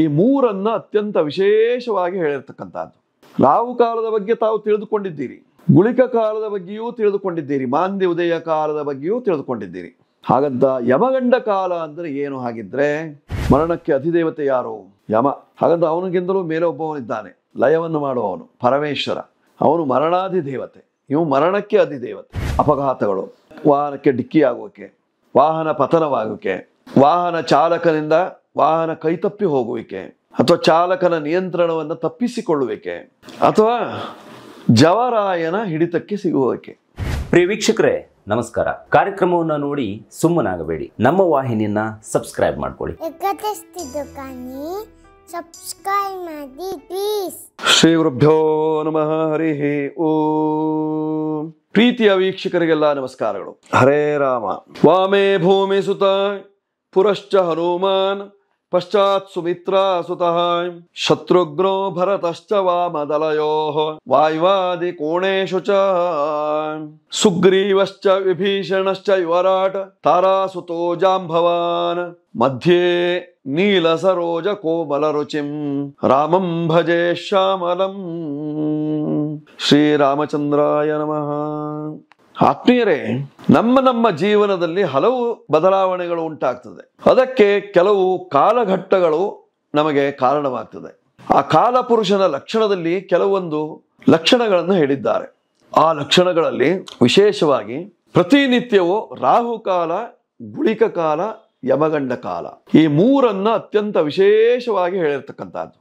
ಈ ಮೂರನ್ನ ಅತ್ಯಂತ ವಿಶೇಷವಾಗಿ ಹೇಳಿರ್ತಕ್ಕಂಥದ್ದು ರಾಹು ಕಾಲದ ಬಗ್ಗೆ ತಾವು ತಿಳಿದುಕೊಂಡಿದ್ದೀರಿ ಗುಳಿಕ ಕಾಲದ ಬಗ್ಗೆಯೂ ತಿಳಿದುಕೊಂಡಿದ್ದೀರಿ ಮಾಂದ್ಯ ಉದಯ ಕಾಲದ ಬಗ್ಗೆಯೂ ತಿಳಿದುಕೊಂಡಿದ್ದೀರಿ ಹಾಗಂತ ಯಮಗಂಡ ಕಾಲ ಅಂದರೆ ಏನು ಹಾಗಿದ್ರೆ ಮರಣಕ್ಕೆ ಅಧಿದೇವತೆ ಯಾರು ಯಮ ಹಾಗಂತ ಅವನಿಗಿಂತಲೂ ಮೇಲೆ ಒಬ್ಬವನಿದ್ದಾನೆ ಲಯವನ್ನು ಮಾಡುವವನು ಪರಮೇಶ್ವರ ಅವನು ಮರಣಾದಿ ದೇವತೆ ಇವು ಮರಣಕ್ಕೆ ಅಧಿದೇವತೆ ಅಪಘಾತಗಳು ವಾಹನಕ್ಕೆ ಡಿಕ್ಕಿಯಾಗೋಕೆ ವಾಹನ ಪತನವಾಗೋಕೆ ವಾಹನ ಚಾಲಕನಿಂದ ವಾಹನ ಕೈತಪ್ಪಿ ಹೋಗುವಿಕೆ ಅಥವಾ ಚಾಲಕನ ನಿಯಂತ್ರಣವನ್ನು ತಪ್ಪಿಸಿಕೊಳ್ಳುವಿಕೆ ಅಥವಾ ಜವರಾಯನ ಹಿಡಿತಕ್ಕೆ ಸಿಗುವಿಕೆ ಪ್ರಿಯ ವೀಕ್ಷಕರೇ ನಮಸ್ಕಾರ ಕಾರ್ಯಕ್ರಮವನ್ನು ನೋಡಿ ಸುಮ್ಮನಾಗಬೇಡಿ ನಮ್ಮ ವಾಹಿನಿಯನ್ನ ಸಬ್ಸ್ಕ್ರೈಬ್ ಮಾಡ್ಕೊಳ್ಳಿ ಸಬ್ಸ್ಕ್ರೈಬ್ ಮಾಡಿ ಶ್ರೀ ವೃದ್ಧೋ ನಮಃ ಹರಿ ಓ ಪ್ರೀತಿಯ ವೀಕ್ಷಕರಿಗೆಲ್ಲ ನಮಸ್ಕಾರಗಳು ಹರೇ ರಾಮ ವಾಮೇ ಭೂಮಿ ಸುತ ಪುರಶ್ಚ ಹನುಮಾನ್ पश्चात् सुमित्रा सुतः शत्रुघ्नो भरतश्च वामदलयोः वाय्वादिकोणेषु च सुग्रीवश्च विभीषणश्च युवराट तारासुतो जाम्भवान् मध्ये नीलसरोज कोमल रुचिम् रामम् भजे श्यामलम् श्रीरामचन्द्राय नमः ಆತ್ಮೀಯರೇ ನಮ್ಮ ನಮ್ಮ ಜೀವನದಲ್ಲಿ ಹಲವು ಬದಲಾವಣೆಗಳು ಉಂಟಾಗ್ತದೆ ಅದಕ್ಕೆ ಕೆಲವು ಕಾಲಘಟ್ಟಗಳು ನಮಗೆ ಕಾರಣವಾಗ್ತದೆ ಆ ಕಾಲಪುರುಷನ ಲಕ್ಷಣದಲ್ಲಿ ಕೆಲವೊಂದು ಲಕ್ಷಣಗಳನ್ನು ಹೇಳಿದ್ದಾರೆ ಆ ಲಕ್ಷಣಗಳಲ್ಲಿ ವಿಶೇಷವಾಗಿ ಪ್ರತಿನಿತ್ಯವೂ ರಾಹುಕಾಲ ಗುಳಿಕ ಕಾಲ ಯಮಗಂಡ ಕಾಲ ಈ ಮೂರನ್ನ ಅತ್ಯಂತ ವಿಶೇಷವಾಗಿ ಹೇಳಿರ್ತಕ್ಕಂಥದ್ದು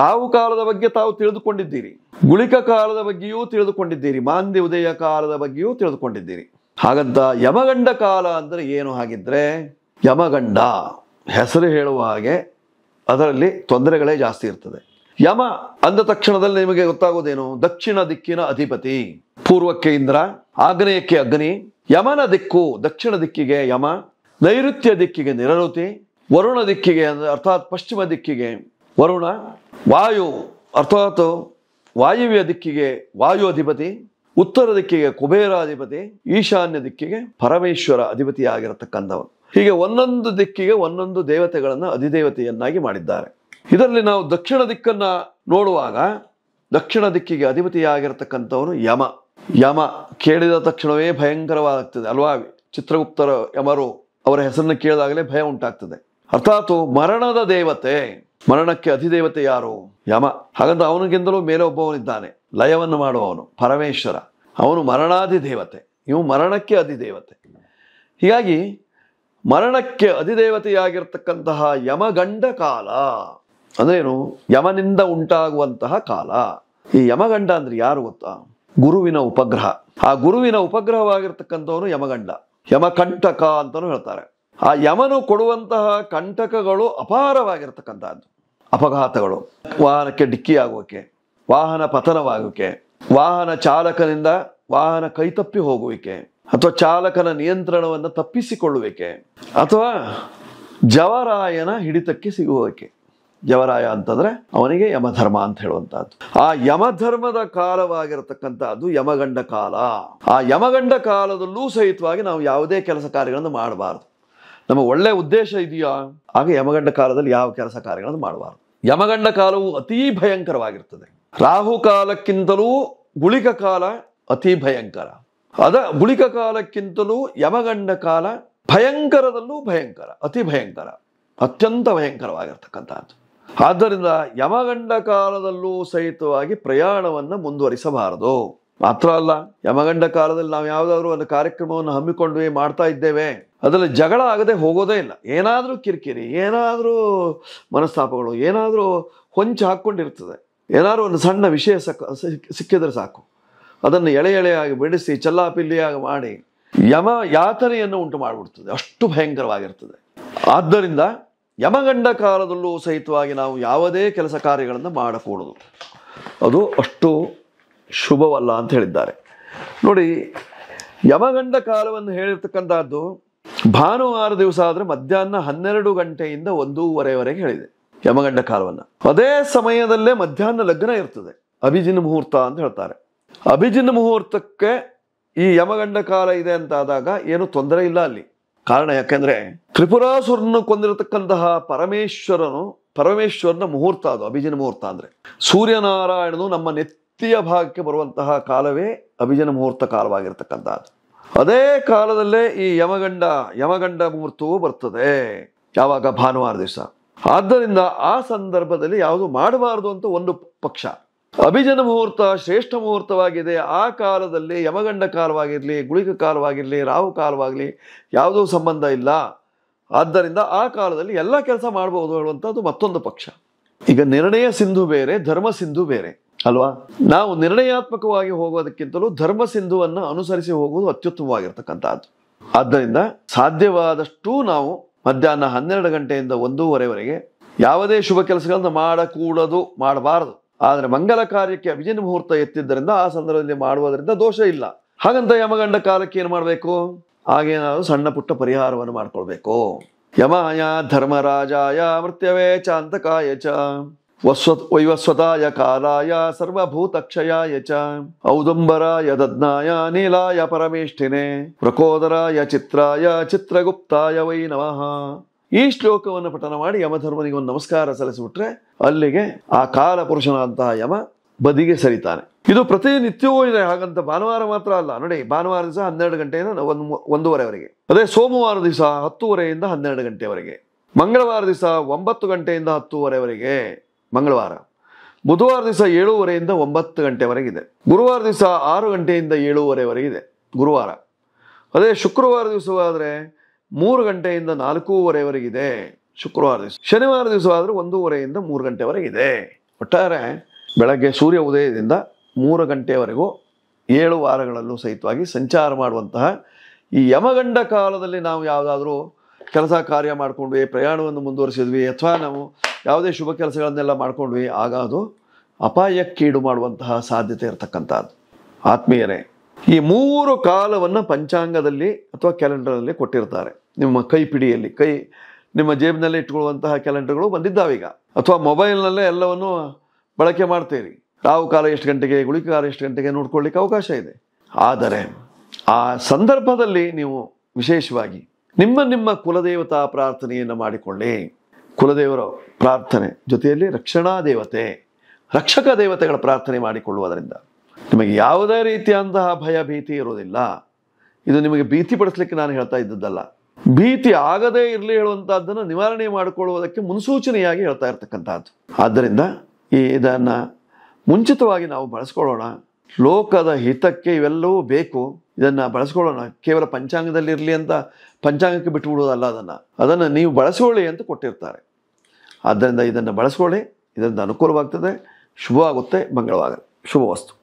ರಾಹುಕಾಲದ ಬಗ್ಗೆ ತಾವು ತಿಳಿದುಕೊಂಡಿದ್ದೀರಿ ಗುಳಿಕ ಕಾಲದ ಬಗ್ಗೆಯೂ ತಿಳಿದುಕೊಂಡಿದ್ದೀರಿ ಮಾಂದ್ಯ ಉದಯ ಕಾಲದ ಬಗ್ಗೆಯೂ ತಿಳಿದುಕೊಂಡಿದ್ದೀರಿ ಹಾಗಂತ ಯಮಗಂಡ ಕಾಲ ಅಂದರೆ ಏನು ಹಾಗಿದ್ರೆ ಯಮಗಂಡ ಹೆಸರು ಹೇಳುವ ಹಾಗೆ ಅದರಲ್ಲಿ ತೊಂದರೆಗಳೇ ಜಾಸ್ತಿ ಇರ್ತದೆ ಯಮ ಅಂದ ತಕ್ಷಣದಲ್ಲಿ ನಿಮಗೆ ಗೊತ್ತಾಗೋದೇನು ದಕ್ಷಿಣ ದಿಕ್ಕಿನ ಅಧಿಪತಿ ಪೂರ್ವಕ್ಕೆ ಇಂದ್ರ ಆಗ್ನೇಯಕ್ಕೆ ಅಗ್ನಿ ಯಮನ ದಿಕ್ಕು ದಕ್ಷಿಣ ದಿಕ್ಕಿಗೆ ಯಮ ನೈಋತ್ಯ ದಿಕ್ಕಿಗೆ ನಿರಋತಿ ವರುಣ ದಿಕ್ಕಿಗೆ ಅರ್ಥಾತ್ ಪಶ್ಚಿಮ ದಿಕ್ಕಿಗೆ ವರುಣ ವಾಯು ಅರ್ಥಾತ್ ವಾಯುವ್ಯ ದಿಕ್ಕಿಗೆ ವಾಯು ಅಧಿಪತಿ ಉತ್ತರ ದಿಕ್ಕಿಗೆ ಕುಬೇರ ಅಧಿಪತಿ ಈಶಾನ್ಯ ದಿಕ್ಕಿಗೆ ಪರಮೇಶ್ವರ ಅಧಿಪತಿಯಾಗಿರತಕ್ಕಂಥವನು ಹೀಗೆ ಒಂದೊಂದು ದಿಕ್ಕಿಗೆ ಒಂದೊಂದು ದೇವತೆಗಳನ್ನು ಅಧಿದೇವತೆಯನ್ನಾಗಿ ಮಾಡಿದ್ದಾರೆ ಇದರಲ್ಲಿ ನಾವು ದಕ್ಷಿಣ ದಿಕ್ಕನ್ನ ನೋಡುವಾಗ ದಕ್ಷಿಣ ದಿಕ್ಕಿಗೆ ಅಧಿಪತಿಯಾಗಿರತಕ್ಕಂಥವನು ಯಮ ಯಮ ಕೇಳಿದ ತಕ್ಷಣವೇ ಭಯಂಕರವಾಗ್ತದೆ ಅಲ್ವಾ ಚಿತ್ರಗುಪ್ತರ ಯಮರು ಅವರ ಹೆಸರನ್ನು ಕೇಳಿದಾಗಲೇ ಭಯ ಉಂಟಾಗ್ತದೆ ಅರ್ಥಾತ್ ಮರಣದ ದೇವತೆ ಮರಣಕ್ಕೆ ಅಧಿದೇವತೆ ಯಾರು ಯಮ ಹಾಗಂತ ಅವನಿಗಿಂತಲೂ ಮೇಲೆ ಒಬ್ಬವನಿದ್ದಾನೆ ಲಯವನ್ನು ಮಾಡುವವನು ಪರಮೇಶ್ವರ ಅವನು ಮರಣಾಧಿ ದೇವತೆ ಇವು ಮರಣಕ್ಕೆ ಅಧಿದೇವತೆ ಹೀಗಾಗಿ ಮರಣಕ್ಕೆ ಅಧಿದೇವತೆಯಾಗಿರ್ತಕ್ಕಂತಹ ಯಮಗಂಡ ಕಾಲ ಅಂದ್ರೇನು ಯಮನಿಂದ ಉಂಟಾಗುವಂತಹ ಕಾಲ ಈ ಯಮಗಂಡ ಅಂದ್ರೆ ಯಾರು ಗೊತ್ತಾ ಗುರುವಿನ ಉಪಗ್ರಹ ಆ ಗುರುವಿನ ಉಪಗ್ರಹವಾಗಿರ್ತಕ್ಕಂಥವನು ಯಮಗಂಡ ಯಮಕಂಟಕ ಅಂತಲೂ ಹೇಳ್ತಾರೆ ಆ ಯಮನು ಕೊಡುವಂತಹ ಕಂಟಕಗಳು ಅಪಾರವಾಗಿರ್ತಕ್ಕಂಥದ್ದು ಅಪಘಾತಗಳು ವಾಹನಕ್ಕೆ ಡಿಕ್ಕಿಯಾಗುವಿಕೆ ವಾಹನ ಪತನವಾಗುವಿಕೆ ವಾಹನ ಚಾಲಕನಿಂದ ವಾಹನ ಕೈತಪ್ಪಿ ಹೋಗುವಿಕೆ ಅಥವಾ ಚಾಲಕನ ನಿಯಂತ್ರಣವನ್ನು ತಪ್ಪಿಸಿಕೊಳ್ಳುವಿಕೆ ಅಥವಾ ಜವರಾಯನ ಹಿಡಿತಕ್ಕೆ ಸಿಗುವಿಕೆ ಜವರಾಯ ಅಂತಂದ್ರೆ ಅವನಿಗೆ ಯಮಧರ್ಮ ಅಂತ ಹೇಳುವಂತಹದ್ದು ಆ ಯಮಧರ್ಮದ ಕಾಲವಾಗಿರತಕ್ಕಂಥದ್ದು ಯಮಗಂಡ ಕಾಲ ಆ ಯಮಗಂಡ ಕಾಲದಲ್ಲೂ ಸಹಿತವಾಗಿ ನಾವು ಯಾವುದೇ ಕೆಲಸ ಕಾರ್ಯಗಳನ್ನು ಮಾಡಬಾರದು ನಮ್ಮ ಒಳ್ಳೆ ಉದ್ದೇಶ ಇದೆಯಾ ಆಗ ಯಮಗಂಡ ಕಾಲದಲ್ಲಿ ಯಾವ ಕೆಲಸ ಕಾರ್ಯಗಳನ್ನು ಮಾಡಬಾರದು ಯಮಗಂಡ ಕಾಲವು ಅತೀ ಭಯಂಕರವಾಗಿರ್ತದೆ ರಾಹು ಕಾಲಕ್ಕಿಂತಲೂ ಗುಳಿಕ ಕಾಲ ಅತಿ ಭಯಂಕರ ಅದ ಗುಳಿಕ ಕಾಲಕ್ಕಿಂತಲೂ ಯಮಗಂಡ ಕಾಲ ಭಯಂಕರದಲ್ಲೂ ಭಯಂಕರ ಅತಿ ಭಯಂಕರ ಅತ್ಯಂತ ಭಯಂಕರವಾಗಿರ್ತಕ್ಕಂಥದ್ದು ಆದ್ದರಿಂದ ಯಮಗಂಡ ಕಾಲದಲ್ಲೂ ಸಹಿತವಾಗಿ ಪ್ರಯಾಣವನ್ನು ಮುಂದುವರಿಸಬಾರದು ಮಾತ್ರ ಅಲ್ಲ ಯಮಗಂಡ ಕಾಲದಲ್ಲಿ ನಾವು ಯಾವುದಾದ್ರೂ ಒಂದು ಕಾರ್ಯಕ್ರಮವನ್ನು ಹಮ್ಮಿಕೊಂಡು ಮಾಡ್ತಾ ಇದ್ದೇವೆ ಅದರಲ್ಲಿ ಜಗಳ ಆಗದೆ ಹೋಗೋದೇ ಇಲ್ಲ ಏನಾದರೂ ಕಿರಿಕಿರಿ ಏನಾದರೂ ಮನಸ್ತಾಪಗಳು ಏನಾದರೂ ಹೊಂಚು ಹಾಕ್ಕೊಂಡಿರ್ತದೆ ಏನಾದರೂ ಒಂದು ಸಣ್ಣ ವಿಷಯ ಸಕ್ ಸಿಕ್ಕಿದ್ರೆ ಸಾಕು ಅದನ್ನು ಎಳೆ ಎಳೆಯಾಗಿ ಬಿಡಿಸಿ ಚಲ್ಲಾಪಿಲ್ಲಿಯಾಗಿ ಮಾಡಿ ಯಮ ಯಾತನೆಯನ್ನು ಉಂಟು ಮಾಡಿಬಿಡ್ತದೆ ಅಷ್ಟು ಭಯಂಕರವಾಗಿರ್ತದೆ ಆದ್ದರಿಂದ ಯಮಗಂಡ ಕಾಲದಲ್ಲೂ ಸಹಿತವಾಗಿ ನಾವು ಯಾವುದೇ ಕೆಲಸ ಕಾರ್ಯಗಳನ್ನು ಮಾಡಕೂಡದು ಅದು ಅಷ್ಟು ಶುಭವಲ್ಲ ಅಂತ ಹೇಳಿದ್ದಾರೆ ನೋಡಿ ಯಮಗಂಡ ಕಾಲವನ್ನು ಹೇಳಿರ್ತಕ್ಕಂಥದ್ದು ಭಾನುವಾರ ದಿವಸ ಆದ್ರೆ ಮಧ್ಯಾಹ್ನ ಹನ್ನೆರಡು ಗಂಟೆಯಿಂದ ಒಂದೂವರೆವರೆಗೆ ಹೇಳಿದೆ ಯಮಗಂಡ ಕಾಲವನ್ನು ಅದೇ ಸಮಯದಲ್ಲೇ ಮಧ್ಯಾಹ್ನ ಲಗ್ನ ಇರ್ತದೆ ಅಭಿಜಿನ್ ಮುಹೂರ್ತ ಅಂತ ಹೇಳ್ತಾರೆ ಅಭಿಜಿನ್ ಮುಹೂರ್ತಕ್ಕೆ ಈ ಯಮಗಂಡ ಕಾಲ ಇದೆ ಅಂತ ಆದಾಗ ಏನು ತೊಂದರೆ ಇಲ್ಲ ಅಲ್ಲಿ ಕಾರಣ ಯಾಕೆಂದ್ರೆ ತ್ರಿಪುರಾಸುರನ್ನು ಕೊಂದಿರತಕ್ಕಂತಹ ಪರಮೇಶ್ವರನು ಪರಮೇಶ್ವರನ ಮುಹೂರ್ತ ಅದು ಅಭಿಜಿನ ಮುಹೂರ್ತ ಅಂದ್ರೆ ಸೂರ್ಯನಾರಾಯಣನು ನಮ್ಮ ನೆತ್ತಿಯ ಭಾಗಕ್ಕೆ ಬರುವಂತಹ ಕಾಲವೇ ಅಭಿಜಿನ ಮುಹೂರ್ತ ಕಾಲವಾಗಿರ್ತಕ್ಕಂಥದ್ದು ಅದೇ ಕಾಲದಲ್ಲೇ ಈ ಯಮಗಂಡ ಯಮಗಂಡ ಮುಹೂರ್ತವೂ ಬರ್ತದೆ ಯಾವಾಗ ಭಾನುವಾರ ದಿವಸ ಆದ್ದರಿಂದ ಆ ಸಂದರ್ಭದಲ್ಲಿ ಯಾವುದು ಮಾಡಬಾರದು ಅಂತ ಒಂದು ಪಕ್ಷ ಅಭಿಜನ ಮುಹೂರ್ತ ಶ್ರೇಷ್ಠ ಮುಹೂರ್ತವಾಗಿದೆ ಆ ಕಾಲದಲ್ಲಿ ಯಮಗಂಡ ಕಾಲವಾಗಿರಲಿ ಗುಳಿಕ ಕಾಲವಾಗಿರಲಿ ರಾಹು ಕಾಲವಾಗಲಿ ಯಾವುದೂ ಸಂಬಂಧ ಇಲ್ಲ ಆದ್ದರಿಂದ ಆ ಕಾಲದಲ್ಲಿ ಎಲ್ಲ ಕೆಲಸ ಮಾಡಬಹುದು ಹೇಳುವಂಥದ್ದು ಮತ್ತೊಂದು ಪಕ್ಷ ಈಗ ನಿರ್ಣಯ ಸಿಂಧು ಬೇರೆ ಧರ್ಮ ಸಿಂಧು ಬೇರೆ ಅಲ್ವಾ ನಾವು ನಿರ್ಣಯಾತ್ಮಕವಾಗಿ ಹೋಗೋದಕ್ಕಿಂತಲೂ ಧರ್ಮ ಸಿಂಧುವನ್ನು ಅನುಸರಿಸಿ ಹೋಗುವುದು ಅತ್ಯುತ್ತಮವಾಗಿರ್ತಕ್ಕಂಥದ್ದು ಆದ್ದರಿಂದ ಸಾಧ್ಯವಾದಷ್ಟು ನಾವು ಮಧ್ಯಾಹ್ನ ಹನ್ನೆರಡು ಗಂಟೆಯಿಂದ ಒಂದೂವರೆವರೆಗೆ ಯಾವುದೇ ಶುಭ ಕೆಲಸಗಳನ್ನು ಮಾಡಕೂಡದು ಮಾಡಬಾರದು ಆದರೆ ಮಂಗಲ ಕಾರ್ಯಕ್ಕೆ ಅಭಿಜಿನ ಮುಹೂರ್ತ ಎತ್ತಿದ್ದರಿಂದ ಆ ಸಂದರ್ಭದಲ್ಲಿ ಮಾಡುವುದರಿಂದ ದೋಷ ಇಲ್ಲ ಹಾಗಂತ ಯಮಗಂಡ ಕಾಲಕ್ಕೆ ಏನು ಮಾಡಬೇಕು ಹಾಗೇನಾದರೂ ಸಣ್ಣ ಪುಟ್ಟ ಪರಿಹಾರವನ್ನು ಮಾಡ್ಕೊಳ್ಬೇಕು ಯಮಾಯ ಧರ್ಮರಾಜಾಯ ಮೃತ್ಯವೇ ಚಾಂತಕಾಯ ಚ ವೈವಸ್ವತಾಯ ಕಾಲಾಯ ಸರ್ವಭೂತಕ್ಷಯಾಯ ಚ ಔದುಂಬರಾಯ ದದ್ನಾಯ ನೀಲಾಯ ಪರಮೇಷ್ಠಿನೆ ಪ್ರಕೋದರಾಯ ಚಿತ್ರಾಯ ಚಿತ್ರಗುಪ್ತಾಯ ವೈ ನಮಃ ಈ ಶ್ಲೋಕವನ್ನು ಪಠನ ಮಾಡಿ ಯಮಧರ್ಮನಿಗೆ ಒಂದು ನಮಸ್ಕಾರ ಸಲ್ಲಿಸಿಬಿಟ್ರೆ ಅಲ್ಲಿಗೆ ಆ ಕಾಲಪುರುಷನಾದಂತಹ ಯಮ ಬದಿಗೆ ಸರಿತಾನೆ ಇದು ಪ್ರತಿನಿತ್ಯವೂ ಇದೆ ಹಾಗಂತ ಭಾನುವಾರ ಮಾತ್ರ ಅಲ್ಲ ನೋಡಿ ಭಾನುವಾರ ದಿವಸ ಹನ್ನೆರಡು ಗಂಟೆಯಿಂದ ಒಂದು ಒಂದೂವರೆವರೆಗೆ ಅದೇ ಸೋಮವಾರ ದಿವಸ ಹತ್ತುವರೆಯಿಂದ ಹನ್ನೆರಡು ಗಂಟೆವರೆಗೆ ಮಂಗಳವಾರ ದಿವಸ ಒಂಬತ್ತು ಗಂಟೆಯಿಂದ ಹತ್ತುವರೆವರೆಗೆ ಮಂಗಳವಾರ ಬುಧವಾರ ದಿವಸ ಏಳುವರೆಯಿಂದ ಒಂಬತ್ತು ಗಂಟೆವರೆಗಿದೆ ಗುರುವಾರ ದಿವಸ ಆರು ಗಂಟೆಯಿಂದ ಏಳೂವರೆವರೆಗಿದೆ ಗುರುವಾರ ಅದೇ ಶುಕ್ರವಾರ ದಿವಸವಾದರೆ ಮೂರು ಗಂಟೆಯಿಂದ ನಾಲ್ಕೂವರೆವರೆಗಿದೆ ಶುಕ್ರವಾರ ದಿವಸ ಶನಿವಾರ ದಿವಸವಾದರೆ ಒಂದೂವರೆಯಿಂದ ಮೂರು ಗಂಟೆವರೆಗಿದೆ ಒಟ್ಟಾರೆ ಬೆಳಗ್ಗೆ ಸೂರ್ಯ ಉದಯದಿಂದ ಮೂರು ಗಂಟೆಯವರೆಗೂ ಏಳು ವಾರಗಳಲ್ಲೂ ಸಹಿತವಾಗಿ ಸಂಚಾರ ಮಾಡುವಂತಹ ಈ ಯಮಗಂಡ ಕಾಲದಲ್ಲಿ ನಾವು ಯಾವುದಾದ್ರೂ ಕೆಲಸ ಕಾರ್ಯ ಮಾಡಿಕೊಂಡ್ವಿ ಪ್ರಯಾಣವನ್ನು ಮುಂದುವರಿಸಿದ್ವಿ ಅಥವಾ ನಾವು ಯಾವುದೇ ಶುಭ ಕೆಲಸಗಳನ್ನೆಲ್ಲ ಮಾಡ್ಕೊಂಡ್ವಿ ಆಗ ಅದು ಅಪಾಯಕ್ಕೀಡು ಮಾಡುವಂತಹ ಸಾಧ್ಯತೆ ಇರತಕ್ಕಂಥದ್ದು ಆತ್ಮೀಯರೇ ಈ ಮೂರು ಕಾಲವನ್ನು ಪಂಚಾಂಗದಲ್ಲಿ ಅಥವಾ ಕ್ಯಾಲೆಂಡರಲ್ಲಿ ಕೊಟ್ಟಿರ್ತಾರೆ ನಿಮ್ಮ ಕೈಪಿಡಿಯಲ್ಲಿ ಕೈ ನಿಮ್ಮ ಜೇಬಿನಲ್ಲಿ ಇಟ್ಕೊಳ್ಳುವಂತಹ ಕ್ಯಾಲೆಂಡರ್ಗಳು ಬಂದಿದ್ದಾವೀಗ ಅಥವಾ ಮೊಬೈಲ್ನಲ್ಲೇ ಎಲ್ಲವನ್ನು ಬಳಕೆ ಮಾಡ್ತೀರಿ ರಾಹು ಕಾಲ ಎಷ್ಟು ಗಂಟೆಗೆ ಗುಳಿಕೆ ಕಾಲ ಎಷ್ಟು ಗಂಟೆಗೆ ನೋಡ್ಕೊಳ್ಳಿಕ್ಕೆ ಅವಕಾಶ ಇದೆ ಆದರೆ ಆ ಸಂದರ್ಭದಲ್ಲಿ ನೀವು ವಿಶೇಷವಾಗಿ ನಿಮ್ಮ ನಿಮ್ಮ ಕುಲದೇವತಾ ಪ್ರಾರ್ಥನೆಯನ್ನು ಮಾಡಿಕೊಳ್ಳಿ ಕುಲದೇವರ ಪ್ರಾರ್ಥನೆ ಜೊತೆಯಲ್ಲಿ ರಕ್ಷಣಾ ದೇವತೆ ರಕ್ಷಕ ದೇವತೆಗಳ ಪ್ರಾರ್ಥನೆ ಮಾಡಿಕೊಳ್ಳುವುದರಿಂದ ನಿಮಗೆ ಯಾವುದೇ ರೀತಿಯಂತಹ ಭಯ ಭೀತಿ ಇರುವುದಿಲ್ಲ ಇದು ನಿಮಗೆ ಭೀತಿ ಪಡಿಸ್ಲಿಕ್ಕೆ ನಾನು ಹೇಳ್ತಾ ಇದ್ದದ್ದಲ್ಲ ಭೀತಿ ಆಗದೇ ಇರಲಿ ಹೇಳುವಂತಹದ್ದನ್ನು ನಿವಾರಣೆ ಮಾಡಿಕೊಳ್ಳುವುದಕ್ಕೆ ಮುನ್ಸೂಚನೆಯಾಗಿ ಹೇಳ್ತಾ ಇರತಕ್ಕಂಥದ್ದು ಆದ್ದರಿಂದ ಈ ಇದನ್ನು ಮುಂಚಿತವಾಗಿ ನಾವು ಬಳಸ್ಕೊಳ್ಳೋಣ ಲೋಕದ ಹಿತಕ್ಕೆ ಇವೆಲ್ಲವೂ ಬೇಕು ಇದನ್ನು ಬಳಸ್ಕೊಳ್ಳೋಣ ಕೇವಲ ಪಂಚಾಂಗದಲ್ಲಿ ಇರಲಿ ಅಂತ ಪಂಚಾಂಗಕ್ಕೆ ಬಿಟ್ಟು ಬಿಡುವುದಲ್ಲ ಅದನ್ನು ಅದನ್ನು ನೀವು ಬಳಸಿಕೊಳ್ಳಿ ಅಂತ ಕೊಟ್ಟಿರ್ತಾರೆ ಆದ್ದರಿಂದ ಇದನ್ನು ಬಳಸ್ಕೊಳ್ಳಿ ಇದರಿಂದ ಅನುಕೂಲವಾಗ್ತದೆ ಶುಭವಾಗುತ್ತೆ ಶುಭ ವಸ್ತು